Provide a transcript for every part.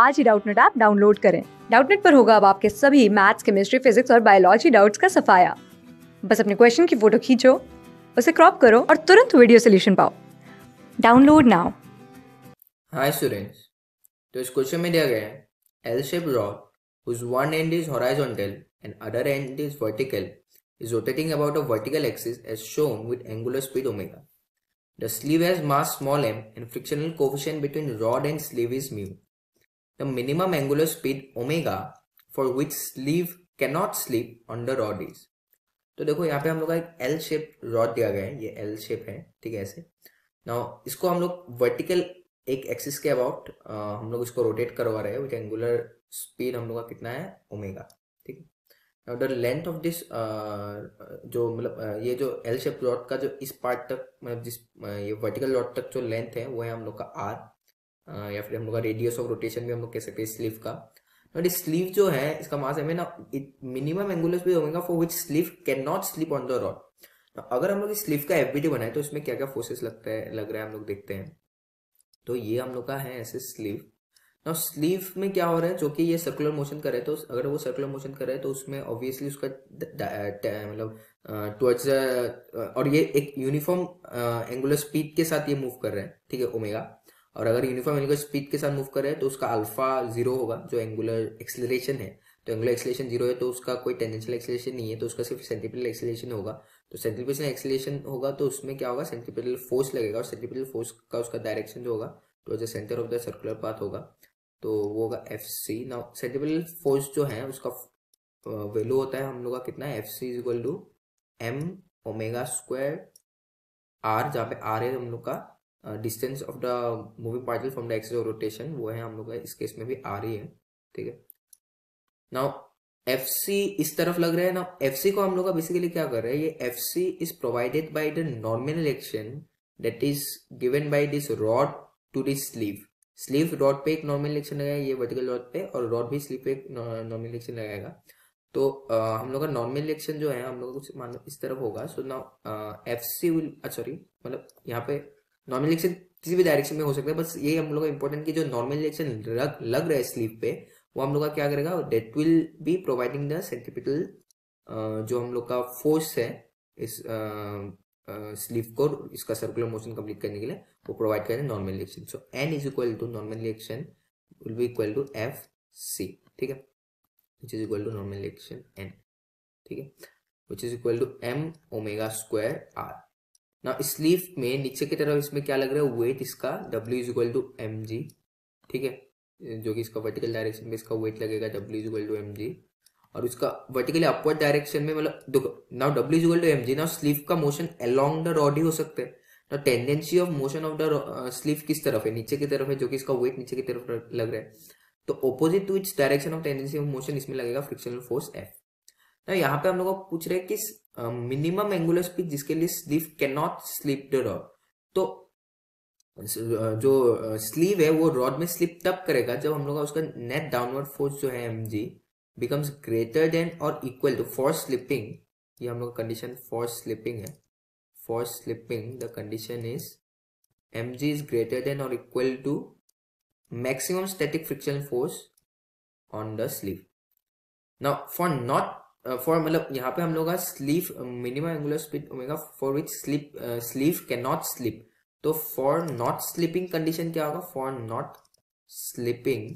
आज ही Doubtnut app download करें डाउटनेट पर होगा अब आपके सभी मैथ्स केमिस्ट्री फिजिक्स और बायोलॉजी डाउट्स का सफाया बस अपने क्वेश्चन की फोटो खींचो उसे क्रॉप करो और तुरंत वीडियो सोल्यूशन पाओ डाउनलोड नाउ हाय स्टूडेंट्स तो इस क्वेश्चन में दिया गया है L shape rod whose one end is horizontal and other end is vertical is rotating about a vertical axis as shown with angular speed omega the sleeve has mass small M and frictional coefficient between rod and sleeve is mu the minimum angular speed omega for which sleeve cannot slip on the rod is तो देखो यहाँ पे हम लोग का एक L shape rod दिया गया है ये एल शेप है ठीक है ऐसे नाउ इसको हम लोग वर्टिकल एक एक्सिस के अबाउट हम लोग इसको रोटेट करवा रहे हैं विथ एंगुलर स्पीड हम लोग का कितना है ओमेगा ठीक है द लेंथ ऑफ दिस जो मतलब ये जो एल शेप रॉड का जो इस पार्ट तक मतलब जिस ये वर्टिकल रॉड तक जो लेंथ है वो है हम लोग का आर हाँ, या फिर हम लोग का रेडियस ऑफ रोटेशन भी हम लोग कह सकते हैं स्लीव का बट स्लीव जो है इसका mass M minimum angular speed होगा for which sleeve can not sleep on the rod तो अगर हम लोग इस स्लीव का एफबीटी बनाए तो इसमें क्या क्या फोर्सेस लगता है लग रहा है हम लोग देखते हैं तो ये हम लोग का है ऐसे स्लीव ना स्लीव में क्या हो रहा है जो कि ये सर्कुलर मोशन करे तो अगर वो सर्कुलर मोशन करे तो उसमें ऑब्वियसली उसका मतलब टुवर्ड्स और ये एक यूनिफॉर्म एंगुलर स्पीड के साथ ये मूव कर रहे हैं ठीक है ओमेगा और अगर यूनिफॉर्म एंगुलर स्पीड के साथ मूव करे तो उसका अल्फा जीरो होगा जो एंगुलर एक्सलेशन है तो एंगुलर एक्सलेशन जीरो है तो उसका कोई टेंडेंशियल एक्सलेशन नहीं है तो उसका सिर्फ सेंट्रीपिटल एक्सलेशन होगा तो सेंट्रीपिटल एक्सलेशन होगा तो उसमें क्या होगा सेंट्रीपिटल फोर्स लगेगा और सेंट्रीपिटल फोर्स का उसका डायरेक्शन जो होगा तो जो centre of the circular path होगा तो वो होगा F C now centripetal force जो है उसका वैल्यू होता है हम लोग का कितना F C is equal to M omega square R जहाँ पे आर है हम लोग का distance of the moving particle from the axis of rotation वो है हम लोग इस केस में भी आ रही है ठीक है नाउ एफ सी इस तरफ लग रहा है ना एफ सी को हम लोग बेसिकली क्या कर रहे हैं ये F C is provided by the normal action that is given by this rod to this sleeve sleeve rod पे एक नॉर्मल इलेक्शन लगाया ये वर्टिकल रॉड पे और रॉड भी स्लीव पे एक नॉर्मल इलेक्शन लगाएगा तो आ, हम लोग का नॉर्मल इलेक्शन जो है हम लोग कुछ मान लो इस तरफ होगा so now F C will sorry मतलब यहाँ पे नॉर्मल इलेक्शन किसी भी डायरेक्शन में हो सकता है बस ये हम लोग का इंपॉर्टेंट की जो नॉर्मल इलेक्शन लग, लग रहा है स्लीव पे वो हम लोग का क्या करेगा that will be providing the centripetal जो हम लोग का फोर्स है इस स्लीव uh, uh, को इसका सर्कुलर मोशन कंप्लीट करने के लिए वो प्रोवाइड करें normal reaction so N is equal to normal reaction will be equal to F C ठीक है which is equal to normal reaction N ठीक है which is equal to M omega square R ना sleeve में नीचे की तरफ इसमें क्या लग रहा है वेट इसका W is equal to M G ठीक है जो कि इसका वर्टिकल डायरेक्शन में इसका वेट लगेगा W is equal to M G और उसका वर्टिकली अपवर्ड डायरेक्शन में मतलब देखो now W is equal to M G now sleeve का मोशन अलोंग द रॉड ही हो सकता है ना tendency of motion of the sleeve किस तरफ है नीचे की तरफ है जो कि इसका वेट नीचे की तरफ लग रहा है तो opposite to its direction of tendency of motion इसमें लगेगा फ्रिक्शनल फोर्स एफ ना यहाँ पे हम लोग पूछ रहे हैं कि मिनिमम एंगुलर स्पीड जिसके लिए sleeve can not slip the rod तो जो स्लीव है वो रॉड में स्लिप तब करेगा जब हम लोग उसका नेट डाउनवर्ड फोर्स जो है M G becomes greater than और इक्वल टू फॉर स्लिपिंग ये हम लोग कंडीशन फॉर स्लिपिंग है for slipping the condition is M G is greater than और equal to maximum static friction force on the sleeve no for not for मतलब यहाँ पे हम लोग का sleeve minimum angular speed omega for which slip sleeve can not slip तो for not slipping condition क्या होगा फॉर नॉट स्लिपिंग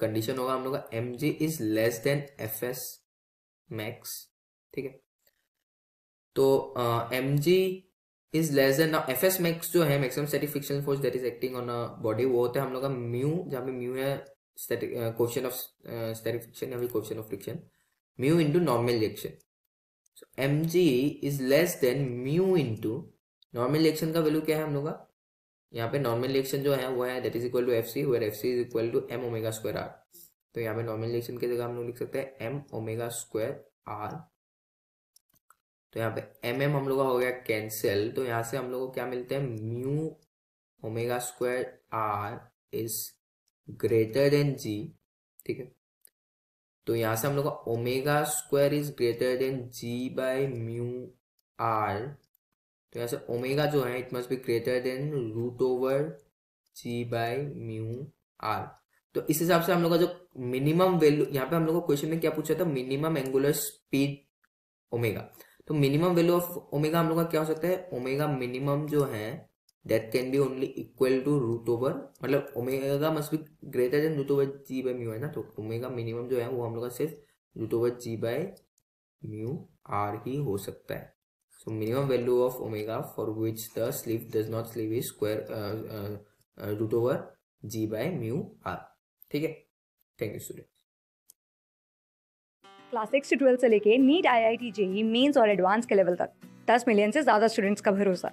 कंडीशन होगा हम लोग का M G is less than F S max ठीक है तो M G is less than F S max जो है maximum static friction force that is acting on a body वो होता है हम लोग का म्यू जहाँ पे म्यू है static uh, question of uh, static friction and question of friction mu into normal reaction so mg is less than mu into normal reaction का वैल्यू क्या है हम लोग का यहाँ पे नॉर्मल रिएक्शन जो है वो है that is equal to fc C fc is equal to M omega square तो यहाँ पे नॉर्मल रिएक्शन की जगह हम लोग लिख सकते हैं एम ओमेगा स्क्वायर आर तो यहाँ पे एम एम हम लोग का हो गया कैंसिल तो यहाँ से हम लोग को क्या मिलता है mu omega square R is greater than G ठीक है तो यहां से हम लोग का omega square is greater than G by mu R तो यहां से ओमेगा जो है it must be greater than root over G by mu R तो इस हिसाब से हम लोग का जो मिनिमम वैल्यू यहाँ पे हम लोग को क्वेश्चन में क्या पूछा था मिनिमम एंगुलर स्पीड ओमेगा तो मिनिमम वैल्यू ऑफ ओमेगा हम लोग का क्या हो सकता है ओमेगा मिनिमम जो है that can be only equal to root over मतलब omega must be greater than root over G by mu है ना तो ओमेगा मिनिमम जो है वो हम लोग का सिर्फ root over G by mu R ही हो सकता है so minimum value of omega for which the sleeve does not sleeve is square root over G by mu R ठीक है thank you student class six से twelfth से लेके NEET I I T JEE mains और advance के level तक दस million से ज़्यादा स्टूडेंट्स का भरोसा